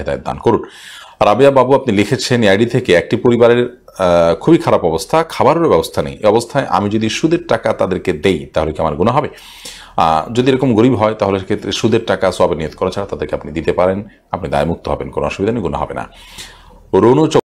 হেদায়ত দান করুন রাবিয়া বাবু আপনি লিখেছেন আইডি থেকে একটি পরিবারের খুবই খারাপ অবস্থা খাবারের ব্যবস্থা নেই অবস্থায় আমি যদি সুদের টাকা তাদেরকে দেই তাহলে কি আমার গুণা হবে যদি এরকম গরিব হয় তাহলে সেক্ষেত্রে সুদের টাকা সবে নিয়ত করা ছাড়া তাদেরকে আপনি দিতে পারেন আপনি দায়মুক্ত হবেন কোনো অসুবিধা নেই গুণা হবে না রৌনু